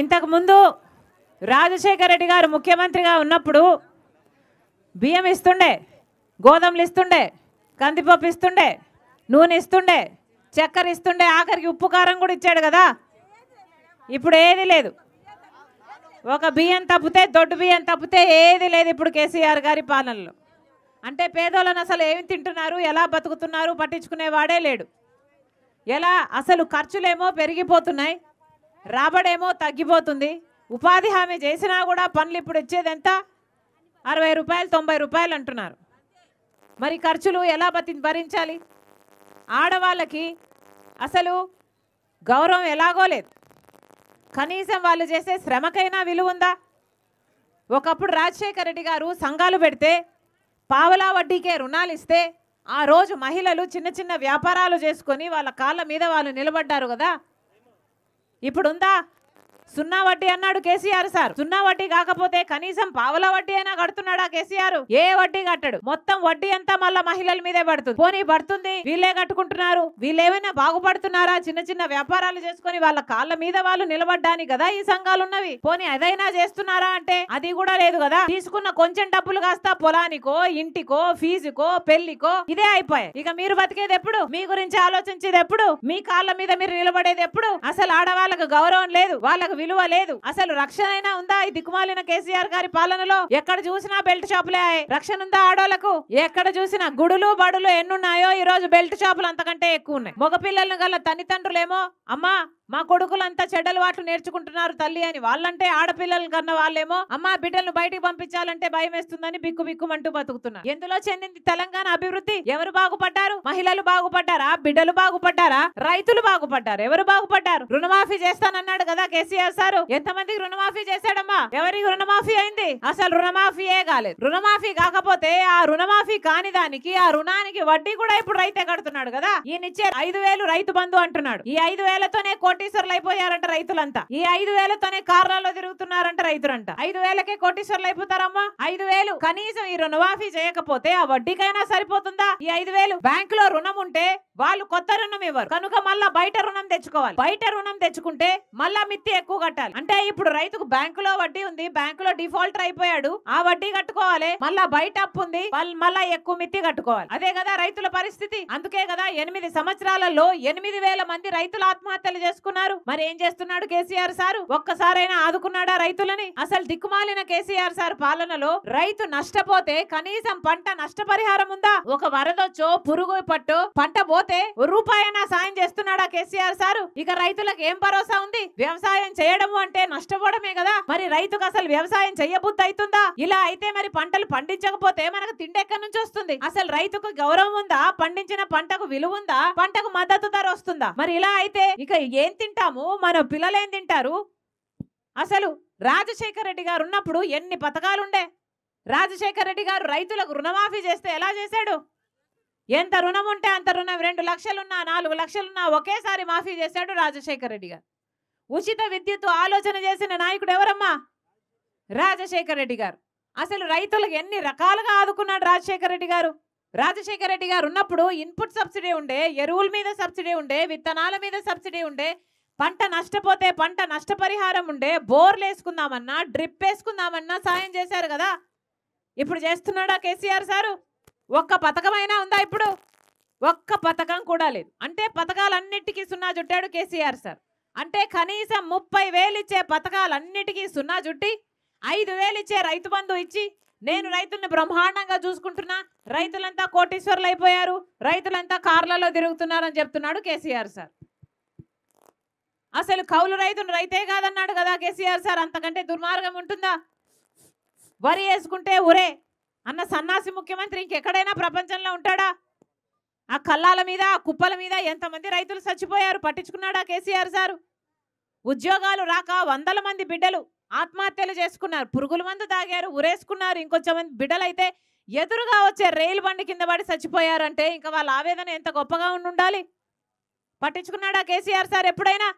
ఇంతకుముందు రాజశేఖర రెడ్డి గారు ముఖ్యమంత్రిగా ఉన్నప్పుడు బియ్యం ఇస్తుండే గోధుమలు ఇస్తుండే కందిపప్పు ఇస్తుండే నూనె ఇస్తుండే చక్కెర ఇస్తుండే ఆఖరికి ఉప్పు కారం కూడా ఇచ్చాడు కదా ఇప్పుడు ఏది లేదు ఒక బియ్యం తప్పితే దొడ్డు బియ్యం తప్పితే ఏది లేదు ఇప్పుడు కేసీఆర్ గారి పాలనలో అంటే పేదోళ్ళని అసలు ఏమి తింటున్నారు ఎలా బతుకుతున్నారు పట్టించుకునేవాడే లేడు ఎలా అసలు ఖర్చులేమో పెరిగిపోతున్నాయి రాబడేమో తగ్గిపోతుంది ఉపాధి హామీ చేసినా కూడా పనులు ఇప్పుడు ఇచ్చేది ఎంత అరవై రూపాయలు తొంభై రూపాయలు అంటున్నారు మరి ఖర్చులు ఎలా బతి భరించాలి ఆడవాళ్ళకి అసలు గౌరవం ఎలాగో లేదు కనీసం వాళ్ళు చేసే శ్రమకైనా విలువ ఉందా ఒకప్పుడు రాజశేఖర రెడ్డి గారు సంఘాలు పెడితే పావలా వడ్డీకే రుణాలు ఇస్తే ఆ రోజు మహిళలు చిన్న చిన్న వ్యాపారాలు చేసుకొని వాళ్ళ కాళ్ళ మీద వాళ్ళు నిలబడ్డారు కదా ఇప్పుడు ఉందా సున్నా వడ్డీ అన్నాడు కేసీఆర్ సార్ సున్నా వడ్డీ కాకపోతే కనీసం పావుల వడ్డీ అయినా కడుతున్నాడా కేసీఆర్ ఏ వడ్డీ కట్టడు మొత్తం వడ్డీ అంతా మళ్ళా మహిళల మీదే పడుతుంది పోనీ పడుతుంది వీళ్ళే కట్టుకుంటున్నారు వీళ్ళేమైనా బాగుపడుతున్నారా చిన్న చిన్న వ్యాపారాలు చేసుకుని వాళ్ళ కాళ్ళ మీద వాళ్ళు నిలబడ్డాని కదా ఈ సంఘాలు ఉన్నవి పోనీ ఏదైనా చేస్తున్నారా అంటే అది కూడా లేదు కదా తీసుకున్న కొంచెం డబ్బులు కాస్త పొలానికో ఇంటికో ఫీజుకో పెళ్లికో ఇదే అయిపోయాయి ఇక మీరు బతికేది ఎప్పుడు మీ గురించి ఆలోచించేది ఎప్పుడు మీ కాళ్ళ మీద మీరు నిలబడేది ఎప్పుడు అసలు ఆడవాళ్ళకు గౌరవం లేదు వాళ్ళకు మనకు విలువ లేదు అసలు రక్షణ అయినా ఉందా ఈ దిక్కుమాలిన కేసీఆర్ గారి పాలనలో ఎక్కడ చూసినా బెల్ట్ షాపులే రక్షణ ఉందా ఆడోళ్లకు ఎక్కడ చూసినా గుడులు బడులు ఎన్నున్నాయో ఈ రోజు బెల్ట్ షాపులు అంతకంటే ఎక్కువ ఉన్నాయి మగపిల్లలను గల తల్లిదండ్రులేమో అమ్మా మా కొడుకులంతా వాట్లు నేర్చుకుంటున్నారు తల్లి అని వాళ్ళంటే ఆడపిల్లలు కన్న వాళ్ళేమో అమ్మా బిడ్డలను బయటికి పంపించాలంటే భయం వేస్తుందని బిక్కు బిక్కుమంటూ బతుకుతున్నారు ఎందులో చెందింది తెలంగాణ అభివృద్ధి ఎవరు బాగుపడ్డారు మహిళలు బాగుపడ్డారా బిడ్డలు బాగుపడ్డారా రైతులు బాగుపడ్డారు ఎవరు బాగుపడ్డారు రుణమాఫీ చేస్తానన్నాడు కదా కేసీఆర్ చేశారు ఎంతమందికి రుణమాఫీ చేశాడమ్మా ఎవరికి రుణమాఫీ అయింది అసలు రుణమాఫీయే కాలేదు రుణమాఫీ కాకపోతే ఆ రుణమాఫీ కాని దానికి ఆ రుణానికి వడ్డీ కూడా ఇప్పుడు రైతే కడుతున్నాడు కదా ఈయనిచ్చే ఐదు వేలు రైతు బంధు అంటున్నాడు ఈ ఐదు వేలతోనే కోటీశ్వర్లు అయిపోయారంట రైతులంతా ఈ ఐదు వేలతోనే కార్లలో తిరుగుతున్నారంట రైతులంట ఐదు వేలకే కోటీశ్వర్లు అయిపోతారమ్మా ఐదు వేలు కనీసం ఈ రుణమాఫీ చేయకపోతే ఆ వడ్డీకైనా సరిపోతుందా ఈ ఐదు వేలు బ్యాంక్ లో రుణం ఉంటే వాళ్ళు కొత్త రుణం ఇవ్వరు కనుక మళ్ళా బయట రుణం తెచ్చుకోవాలి బయట రుణం తెచ్చుకుంటే మళ్ళా మిత్తి ఎక్కువ తక్కువ కట్టాలి అంటే ఇప్పుడు రైతుకు బ్యాంకులో వడ్డీ ఉంది బ్యాంకు లో డిఫాల్టర్ అయిపోయాడు ఆ వడ్డీ కట్టుకోవాలి మళ్ళా బయట అప్పు ఉంది మళ్ళా ఎక్కువ మిత్తి కట్టుకోవాలి అదే కదా రైతుల పరిస్థితి అందుకే కదా ఎనిమిది సంవత్సరాలలో ఎనిమిది వేల మంది రైతులు ఆత్మహత్యలు చేసుకున్నారు మరి ఏం చేస్తున్నాడు కేసీఆర్ సారు ఒక్కసారైనా ఆదుకున్నాడా రైతులని అసలు దిక్కుమాలిన కేసీఆర్ సార్ పాలనలో రైతు నష్టపోతే కనీసం పంట నష్టపరిహారం ఉందా ఒక వరదొచ్చో పురుగు పట్టు పంట పోతే రూపాయన సాయం చేస్తున్నాడా కేసీఆర్ సారు ఇక రైతులకు ఏం భరోసా ఉంది వ్యవసాయం చేయడం అంటే నష్టపోవడమే కదా మరి రైతుకు అసలు వ్యవసాయం చేయబుద్ధి అవుతుందా ఇలా అయితే మరి పంటలు పండించకపోతే మనకు తిండి ఎక్కడి నుంచి వస్తుంది అసలు రైతుకు గౌరవం ఉందా పండించిన పంటకు విలువ ఉందా పంటకు మద్దతు ధర వస్తుందా మరి ఇలా అయితే ఇక ఏం తింటాము మన పిల్లలు ఏం తింటారు అసలు రాజశేఖర రెడ్డి గారు ఉన్నప్పుడు ఎన్ని పథకాలుండే రాజశేఖర రెడ్డి గారు రైతులకు రుణమాఫీ చేస్తే ఎలా చేశాడు ఎంత రుణం ఉంటే అంత రుణం రెండు లక్షలున్నా నాలుగు లక్షలున్నా ఒకేసారి మాఫీ చేశాడు రాజశేఖర రెడ్డి గారు ఉచిత విద్యుత్ ఆలోచన చేసిన నాయకుడు ఎవరమ్మా రాజశేఖర రెడ్డి గారు అసలు రైతులకు ఎన్ని రకాలుగా ఆదుకున్నాడు రాజశేఖర రెడ్డి గారు రాజశేఖర రెడ్డి గారు ఉన్నప్పుడు ఇన్పుట్ సబ్సిడీ ఉండే ఎరువుల మీద సబ్సిడీ ఉండే విత్తనాల మీద సబ్సిడీ ఉండే పంట నష్టపోతే పంట నష్టపరిహారం ఉండే బోర్లు వేసుకుందామన్నా డ్రిప్ వేసుకుందామన్నా సాయం చేశారు కదా ఇప్పుడు చేస్తున్నాడా కేసీఆర్ సారు ఒక్క పథకమైనా ఉందా ఇప్పుడు ఒక్క పథకం కూడా లేదు అంటే పథకాలన్నిటికీ సున్నా చుట్టాడు కేసీఆర్ సార్ అంటే కనీసం ముప్పై వేలు ఇచ్చే పథకాలన్నిటికీ సున్నా చుట్టి ఐదు వేలు ఇచ్చే రైతు బంధు ఇచ్చి నేను రైతుల్ని బ్రహ్మాండంగా చూసుకుంటున్నా రైతులంతా కోటీశ్వర్లు అయిపోయారు రైతులంతా కార్లలో తిరుగుతున్నారని చెప్తున్నాడు కేసీఆర్ సార్ అసలు కౌలు రైతును రైతే కాదన్నాడు కదా కేసీఆర్ సార్ అంతకంటే దుర్మార్గం ఉంటుందా వరి వేసుకుంటే ఉరే అన్న సన్నాసి ముఖ్యమంత్రి ఇంకెక్కడైనా ప్రపంచంలో ఉంటాడా ఆ కళ్ళాల మీద ఆ కుప్పల మీద ఎంతమంది రైతులు చచ్చిపోయారు పట్టించుకున్నాడా కేసీఆర్ సారు ఉద్యోగాలు రాక వందల మంది బిడ్డలు ఆత్మహత్యలు చేసుకున్నారు పురుగుల మందు తాగారు ఉరేసుకున్నారు ఇంకొంచెం బిడ్డలు అయితే ఎదురుగా వచ్చే రైలు బండి కింద పడి చచ్చిపోయారంటే ఇంకా వాళ్ళ ఆవేదన ఎంత గొప్పగా ఉండాలి పట్టించుకున్నాడా కేసీఆర్ సార్ ఎప్పుడైనా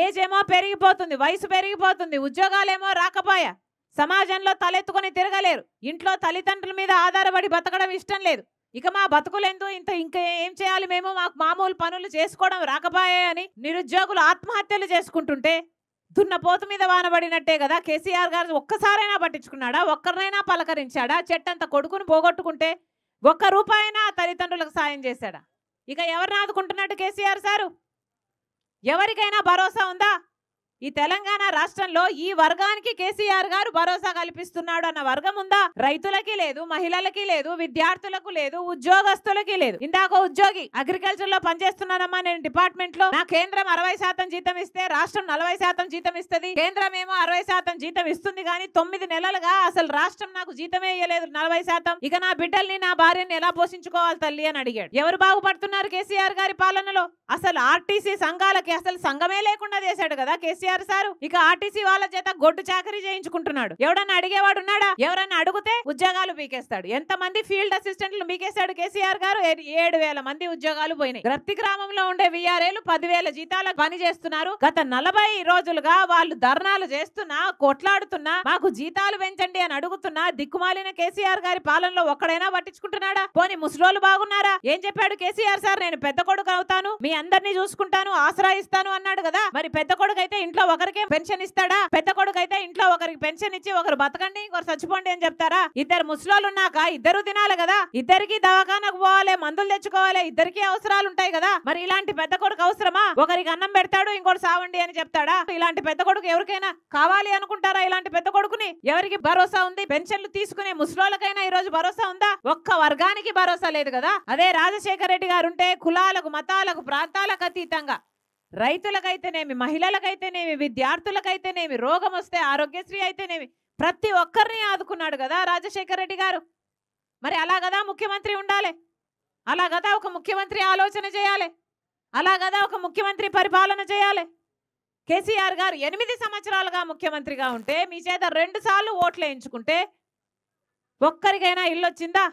ఏజ్ ఏమో పెరిగిపోతుంది వయసు పెరిగిపోతుంది ఉద్యోగాలేమో రాకపోయా సమాజంలో తలెత్తుకొని తిరగలేరు ఇంట్లో తల్లిదండ్రుల మీద ఆధారపడి బతకడం ఇష్టం లేదు ఇక మా బతుకులేందో ఇంత ఇంకా ఏం చేయాలి మేము మాకు మామూలు పనులు చేసుకోవడం రాకపోయే అని నిరుద్యోగులు ఆత్మహత్యలు చేసుకుంటుంటే పోత మీద వానబడినట్టే కదా కేసీఆర్ గారు ఒక్కసారైనా పట్టించుకున్నాడా ఒక్కరినైనా పలకరించాడా చెట్టంత కొడుకును పోగొట్టుకుంటే ఒక్క రూపాయినా తల్లిదండ్రులకు సాయం చేశాడా ఇక ఎవరిని ఆదుకుంటున్నట్టు కేసీఆర్ సారు ఎవరికైనా భరోసా ఉందా ఈ తెలంగాణ రాష్ట్రంలో ఈ వర్గానికి కేసీఆర్ గారు భరోసా కల్పిస్తున్నాడు అన్న వర్గం ఉందా రైతులకి లేదు మహిళలకి లేదు విద్యార్థులకు లేదు ఉద్యోగస్తులకి లేదు ఇందాక ఉద్యోగి అగ్రికల్చర్ లో పనిచేస్తున్నానమ్మా నేను డిపార్ట్మెంట్ లో నా కేంద్రం అరవై శాతం జీతం ఇస్తే రాష్ట్రం నలభై శాతం జీతం ఇస్తుంది కేంద్రం ఏమో అరవై శాతం జీతం ఇస్తుంది కానీ తొమ్మిది నెలలుగా అసలు రాష్ట్రం నాకు జీతమే ఇయ్యలేదు నలభై శాతం ఇక నా బిడ్డల్ని నా భార్యని ఎలా పోషించుకోవాలి తల్లి అని అడిగాడు ఎవరు బాగుపడుతున్నారు కేసీఆర్ గారి పాలనలో అసలు ఆర్టీసీ సంఘాలకి అసలు సంఘమే లేకుండా చేశాడు కదా కేసీఆర్ కేసీఆర్ సార్ ఇక ఆర్టీసీ వాళ్ళ చేత గొడ్డు చాకరీ చేయించుకుంటున్నాడు ఎవడన్నా అడిగేవాడు ఉన్నాడా ఎవరన్నా అడిగితే ఉద్యోగాలు పీకేస్తాడు ఎంత మంది ఫీల్డ్ అసిస్టెంట్లు పీకేశాడు కేసీఆర్ గారు ఏడు వేల మంది ఉద్యోగాలు పోయినాయి ప్రతి గ్రామంలో ఉండే విఆర్ఏలు పదివేల జీతాలకు పని చేస్తున్నారు గత నలభై రోజులుగా వాళ్ళు ధర్నాలు చేస్తున్నా కొట్లాడుతున్నా మాకు జీతాలు పెంచండి అని అడుగుతున్నా దిక్కుమాలిన కేసీఆర్ గారి పాలనలో ఒక్కడైనా పట్టించుకుంటున్నాడా పోని ముసలోళ్ళు బాగున్నారా ఏం చెప్పాడు కేసీఆర్ సార్ నేను పెద్ద కొడుకు అవుతాను మీ అందరినీ చూసుకుంటాను ఆశ్రయిస్తాను అన్నాడు కదా మరి పెద్ద కొడుకు అయితే ఇంట్లో ఇంట్లో ఒకరికి పెన్షన్ ఇస్తాడా పెద్ద కొడుకు అయితే ఇంట్లో ఒకరికి పెన్షన్ ఇచ్చి ఒకరు బతకండి ఇంకొకరు చచ్చిపోండి అని చెప్తారా ఇద్దరు ముసలోళ్ళు ఉన్నాక ఇద్దరు తినాలి కదా ఇద్దరికి దవాఖానకు పోవాలి మందులు తెచ్చుకోవాలి ఇద్దరికి అవసరాలు ఉంటాయి కదా మరి ఇలాంటి పెద్ద కొడుకు అవసరమా ఒకరికి అన్నం పెడతాడు ఇంకోటి సావండి అని చెప్తాడా ఇలాంటి పెద్ద కొడుకు ఎవరికైనా కావాలి అనుకుంటారా ఇలాంటి పెద్ద కొడుకుని ఎవరికి భరోసా ఉంది పెన్షన్లు తీసుకునే ముసలోళ్ళకైనా ఈ రోజు భరోసా ఉందా ఒక్క వర్గానికి భరోసా లేదు కదా అదే రాజశేఖర రెడ్డి గారు ఉంటే కులాలకు మతాలకు ప్రాంతాలకు అతీతంగా రైతులకైతేనేమి మహిళలకైతేనేమి విద్యార్థులకైతేనేమి రోగం వస్తే ఆరోగ్యశ్రీ అయితేనేమి ప్రతి ఒక్కరిని ఆదుకున్నాడు కదా రాజశేఖర రెడ్డి గారు మరి అలా కదా ముఖ్యమంత్రి ఉండాలి అలా కదా ఒక ముఖ్యమంత్రి ఆలోచన చేయాలి అలా కదా ఒక ముఖ్యమంత్రి పరిపాలన చేయాలి కేసీఆర్ గారు ఎనిమిది సంవత్సరాలుగా ముఖ్యమంత్రిగా ఉంటే మీ చేత రెండు సార్లు ఓట్లు వేయించుకుంటే ఒక్కరికైనా ఇల్లు వచ్చిందా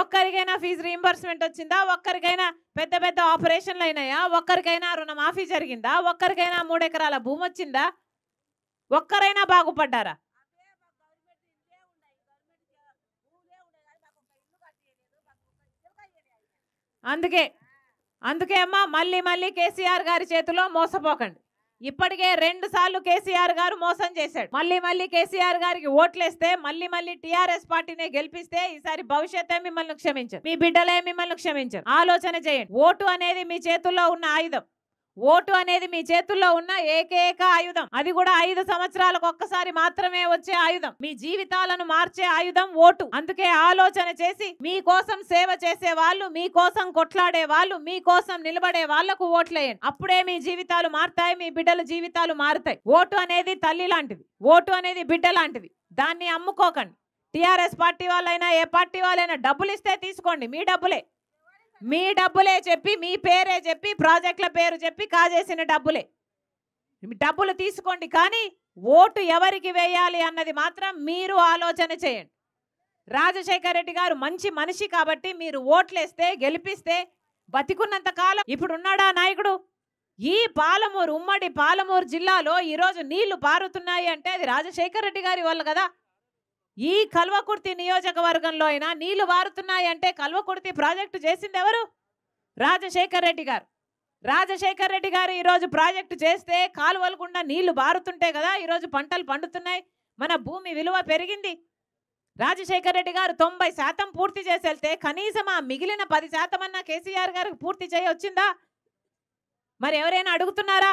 ఒక్కరికైనా ఫీజు రీంబర్స్మెంట్ వచ్చిందా ఒక్కరికైనా పెద్ద పెద్ద ఆపరేషన్లు అయినాయా ఒక్కరికైనా రుణమాఫీ జరిగిందా ఒక్కరికైనా మూడు ఎకరాల భూమి వచ్చిందా ఒక్కరైనా బాగుపడ్డారా అందుకే అందుకే అమ్మా మళ్ళీ మళ్ళీ కేసీఆర్ గారి చేతిలో మోసపోకండి ఇప్పటికే రెండు సార్లు కేసీఆర్ గారు మోసం చేశాడు మళ్ళీ మళ్ళీ కేసీఆర్ గారికి ఓట్లేస్తే మళ్ళీ మళ్ళీ టీఆర్ఎస్ పార్టీని గెలిపిస్తే ఈసారి భవిష్యత్తే మిమ్మల్ని క్షమించారు మీ బిడ్డలే మిమ్మల్ని క్షమించారు ఆలోచన చేయండి ఓటు అనేది మీ చేతుల్లో ఉన్న ఆయుధం ఓటు అనేది మీ చేతుల్లో ఉన్న ఏకైక ఆయుధం అది కూడా ఐదు సంవత్సరాలకు ఒక్కసారి మాత్రమే వచ్చే ఆయుధం మీ జీవితాలను మార్చే ఆయుధం ఓటు అందుకే ఆలోచన చేసి మీ కోసం సేవ చేసే వాళ్ళు మీ కోసం కొట్లాడే వాళ్ళు మీ కోసం నిలబడే వాళ్లకు ఓట్లేయండి అప్పుడే మీ జీవితాలు మారుతాయి మీ బిడ్డల జీవితాలు మారుతాయి ఓటు అనేది తల్లి లాంటిది ఓటు అనేది బిడ్డ లాంటిది దాన్ని అమ్ముకోకండి టిఆర్ఎస్ పార్టీ వాళ్ళైనా ఏ పార్టీ వాళ్ళైనా డబ్బులు ఇస్తే తీసుకోండి మీ డబ్బులే మీ డబ్బులే చెప్పి మీ పేరే చెప్పి ప్రాజెక్టుల పేరు చెప్పి కాజేసిన డబ్బులే డబ్బులు తీసుకోండి కానీ ఓటు ఎవరికి వేయాలి అన్నది మాత్రం మీరు ఆలోచన చేయండి రాజశేఖర్ రెడ్డి గారు మంచి మనిషి కాబట్టి మీరు ఓట్లేస్తే గెలిపిస్తే బతికున్నంత కాలం ఇప్పుడు ఉన్నాడా నాయకుడు ఈ పాలమూరు ఉమ్మడి పాలమూరు జిల్లాలో ఈరోజు నీళ్లు పారుతున్నాయి అంటే అది రాజశేఖర్ రెడ్డి గారి వల్ల కదా ఈ కల్వకుర్తి నియోజకవర్గంలో అయినా నీళ్లు వారుతున్నాయంటే కల్వకుర్తి ప్రాజెక్టు చేసింది ఎవరు రాజశేఖర్ రెడ్డి గారు రాజశేఖర్ రెడ్డి గారు ఈరోజు ప్రాజెక్టు చేస్తే కాలువలు గుండా నీళ్లు బారుతుంటే కదా ఈరోజు పంటలు పండుతున్నాయి మన భూమి విలువ పెరిగింది రాజశేఖర్ రెడ్డి గారు తొంభై శాతం పూర్తి చేసి వెళ్తే కనీసం ఆ మిగిలిన పది శాతం అన్న కేసీఆర్ గారికి పూర్తి చేయి వచ్చిందా మరి ఎవరైనా అడుగుతున్నారా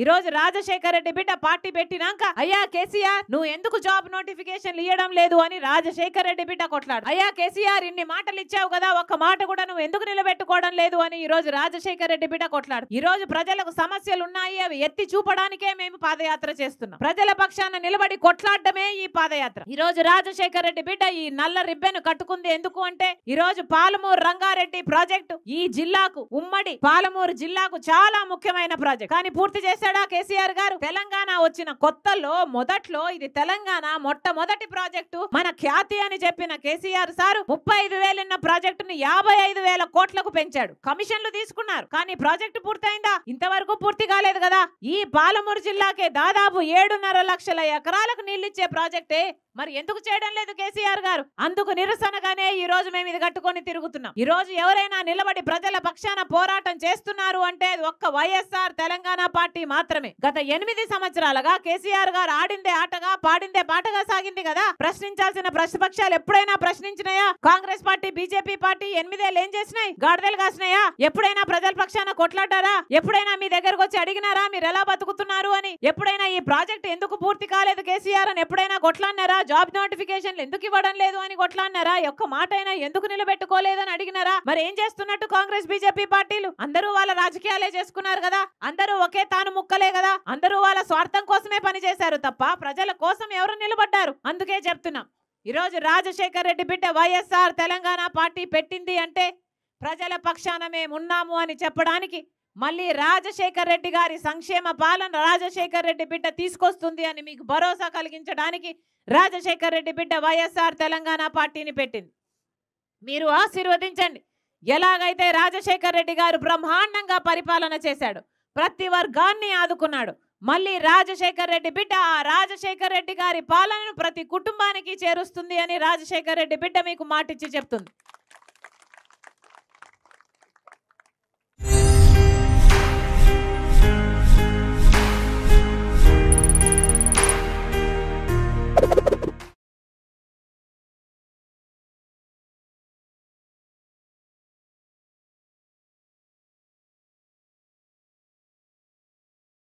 ఈరోజు రాజశేఖర రెడ్డి బిడ్డ పార్టీ పెట్టినాక అయ్యా కేసీఆర్ నువ్వు ఎందుకు జాబ్ నోటిఫికేషన్ ఇవ్వడం లేదు అని రాజశేఖర్ రెడ్డి బిడ్డ కొట్లాడు అయ్యా కేసీఆర్ ఇన్ని మాటలు ఇచ్చావు కదా ఒక్క మాట కూడా నువ్వు ఎందుకు నిలబెట్టుకోవడం లేదు అని ఈ రోజు రాజశేఖర్ రెడ్డి బిడ్డ కొట్లాడు ఈ రోజు ప్రజలకు సమస్యలు ఉన్నాయి అవి ఎత్తి చూపడానికే మేము పాదయాత్ర చేస్తున్నాం ప్రజల పక్షాన నిలబడి కొట్లాడమే ఈ పాదయాత్ర ఈ రోజు రాజశేఖర్ రెడ్డి బిడ్డ ఈ నల్ల రిబ్బెను కట్టుకుంది ఎందుకు అంటే ఈ రోజు పాలమూరు రంగారెడ్డి ప్రాజెక్టు ఈ జిల్లాకు ఉమ్మడి పాలమూరు జిల్లాకు చాలా ముఖ్యమైన ప్రాజెక్ట్ కానీ పూర్తి చేసే ఇక్కడ కేసీఆర్ గారు తెలంగాణ వచ్చిన కొత్తలో మొదట్లో ఇది తెలంగాణ మొట్టమొదటి ప్రాజెక్టు మన ఖ్యాతి అని చెప్పిన కేసీఆర్ సారు ముప్పై ఐదు వేలున్న ప్రాజెక్టును యాభై ఐదు వేల కోట్లకు పెంచాడు కమిషన్లు తీసుకున్నారు కానీ ప్రాజెక్టు పూర్తయిందా ఇంతవరకు పూర్తి కాలేదు కదా ఈ పాలమూరు జిల్లాకే దాదాపు ఏడున్నర లక్షల ఎకరాలకు ఇచ్చే ప్రాజెక్టే మరి ఎందుకు చేయడం లేదు కేసీఆర్ గారు అందుకు నిరసనగానే ఈ రోజు మేము ఇది కట్టుకొని తిరుగుతున్నాం ఈ రోజు ఎవరైనా నిలబడి ప్రజల పక్షాన పోరాటం చేస్తున్నారు అంటే ఒక్క వైఎస్ఆర్ తెలంగాణ పార్టీ మాత్రమే గత ఎనిమిది సంవత్సరాలుగా కేసీఆర్ గారు ఆడిందే ఆటగా పాడిందే పాటగా సాగింది కదా ప్రశ్నించాల్సిన ప్రతిపక్షాలు ఎప్పుడైనా ప్రశ్నించినాయా కాంగ్రెస్ పార్టీ బీజేపీ పార్టీ ఎనిమిదేళ్ళు ఏం చేసినాయి గాడిదలు కాసినాయా ఎప్పుడైనా ప్రజల పక్షాన కొట్లాడారా ఎప్పుడైనా మీ దగ్గరకు వచ్చి అడిగినారా మీరు ఎలా బతుకుతున్నారు అని ఎప్పుడైనా ఈ ప్రాజెక్ట్ ఎందుకు పూర్తి కాలేదు కేసీఆర్ అని ఎప్పుడైనా కొట్లాడినారా జాబ్ నోటిఫికేషన్లు ఎందుకు ఇవ్వడం లేదు అని కొట్లాడినారా ఒక్క మాట అయినా ఎందుకు నిలబెట్టుకోలేదని అడిగినారా మరి ఏం చేస్తున్నట్టు కాంగ్రెస్ బీజేపీ పార్టీలు అందరూ వాళ్ళ రాజకీయాలే చేసుకున్నారు కదా అందరూ ఒకే తాను ముక్కలే కదా అందరూ వాళ్ళ స్వార్థం కోసమే పనిచేశారు తప్ప ప్రజల కోసం ఎవరు నిలబడ్డారు అందుకే చెప్తున్నాం ఈరోజు రాజశేఖర్ రెడ్డి బిడ్డ వైఎస్ఆర్ తెలంగాణ పార్టీ పెట్టింది అంటే ప్రజల పక్షాన మేము ఉన్నాము అని చెప్పడానికి మళ్ళీ రాజశేఖర్ రెడ్డి గారి సంక్షేమ పాలన రాజశేఖర్ రెడ్డి బిడ్డ తీసుకొస్తుంది అని మీకు భరోసా కలిగించడానికి రాజశేఖర్ రెడ్డి బిడ్డ వైఎస్ఆర్ తెలంగాణ పార్టీని పెట్టింది మీరు ఆశీర్వదించండి ఎలాగైతే రాజశేఖర్ రెడ్డి గారు బ్రహ్మాండంగా పరిపాలన చేశాడు ప్రతి వర్గాన్ని ఆదుకున్నాడు మళ్ళీ రాజశేఖర్ రెడ్డి బిడ్డ ఆ రాజశేఖర్ రెడ్డి గారి పాలనను ప్రతి కుటుంబానికి చేరుస్తుంది అని రాజశేఖర్ రెడ్డి బిడ్డ మీకు మాటిచ్చి చెప్తుంది